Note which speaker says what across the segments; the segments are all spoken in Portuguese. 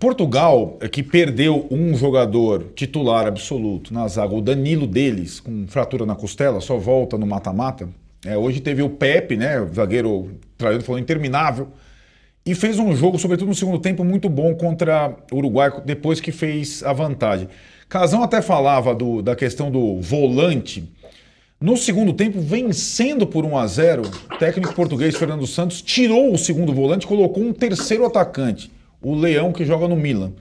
Speaker 1: Portugal, é que perdeu um jogador titular absoluto na zaga, o Danilo deles, com fratura na costela, só volta no mata-mata. É, hoje teve o Pepe, né, o zagueiro traído, falou interminável. E fez um jogo, sobretudo no segundo tempo, muito bom contra o Uruguai, depois que fez a vantagem. Casão até falava do, da questão do volante. No segundo tempo, vencendo por 1 a 0 o técnico português Fernando Santos tirou o segundo volante, e colocou um terceiro atacante o Leão que joga no Milan.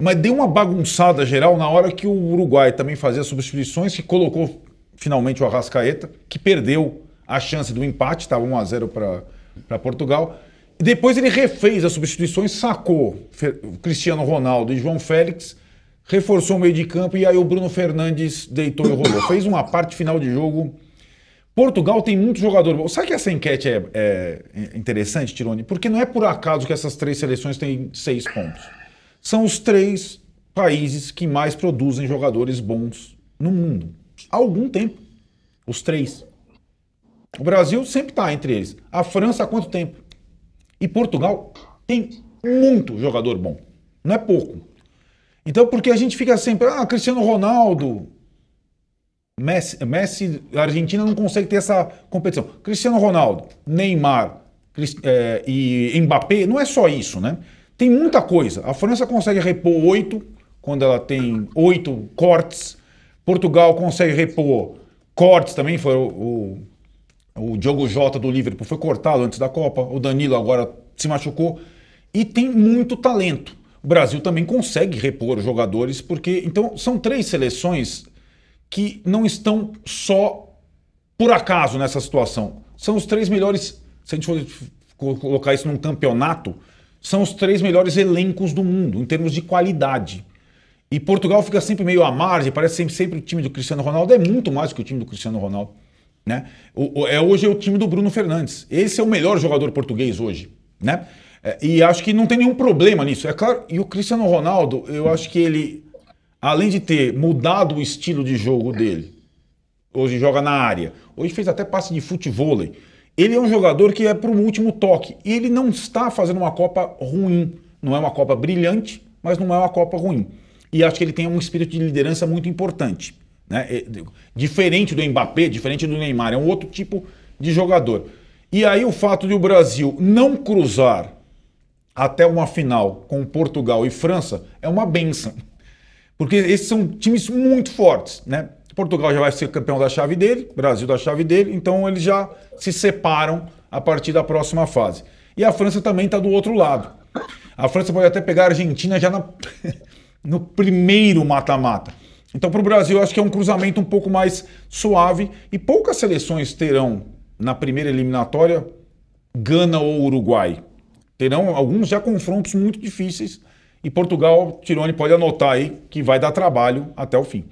Speaker 1: Mas deu uma bagunçada geral na hora que o Uruguai também fazia substituições, que colocou finalmente o Arrascaeta, que perdeu a chance do empate, estava 1 a 0 para Portugal. Depois ele refez as substituições, sacou Cristiano Ronaldo e João Félix, reforçou o meio de campo e aí o Bruno Fernandes deitou e rolou. Fez uma parte final de jogo Portugal tem muito jogador. Sabe que essa enquete é, é interessante, Tirone? Porque não é por acaso que essas três seleções têm seis pontos. São os três países que mais produzem jogadores bons no mundo. Há algum tempo. Os três. O Brasil sempre está entre eles. A França há quanto tempo? E Portugal tem muito jogador bom. Não é pouco. Então, porque a gente fica sempre, ah, Cristiano Ronaldo, Messi, Messi, a Argentina não consegue ter essa competição. Cristiano Ronaldo, Neymar Crist, é, e Mbappé, não é só isso, né? Tem muita coisa. A França consegue repor oito, quando ela tem oito cortes. Portugal consegue repor cortes também, foi o, o, o Diogo Jota do Liverpool foi cortado antes da Copa, o Danilo agora se machucou. E tem muito talento. O Brasil também consegue repor jogadores, porque. Então, são três seleções que não estão só por acaso nessa situação. São os três melhores, se a gente for colocar isso num campeonato, são os três melhores elencos do mundo em termos de qualidade. E Portugal fica sempre meio à margem, parece sempre, sempre o time do Cristiano Ronaldo é muito mais que o time do Cristiano Ronaldo. Né? O, é, hoje é o time do Bruno Fernandes. Esse é o melhor jogador português hoje. Né? É, e acho que não tem nenhum problema nisso. É claro, e o Cristiano Ronaldo, eu acho que ele além de ter mudado o estilo de jogo dele, hoje joga na área, hoje fez até passe de futevôlei, ele é um jogador que é para o último toque. E ele não está fazendo uma Copa ruim. Não é uma Copa brilhante, mas não é uma Copa ruim. E acho que ele tem um espírito de liderança muito importante. Né? Diferente do Mbappé, diferente do Neymar, é um outro tipo de jogador. E aí o fato de o Brasil não cruzar até uma final com Portugal e França é uma benção. Porque esses são times muito fortes, né? Portugal já vai ser campeão da chave dele, Brasil da chave dele, então eles já se separam a partir da próxima fase. E a França também está do outro lado. A França pode até pegar a Argentina já na, no primeiro mata-mata. Então, para o Brasil, acho que é um cruzamento um pouco mais suave e poucas seleções terão na primeira eliminatória Gana ou Uruguai. Terão alguns já confrontos muito difíceis e Portugal, Tirone pode anotar aí que vai dar trabalho até o fim.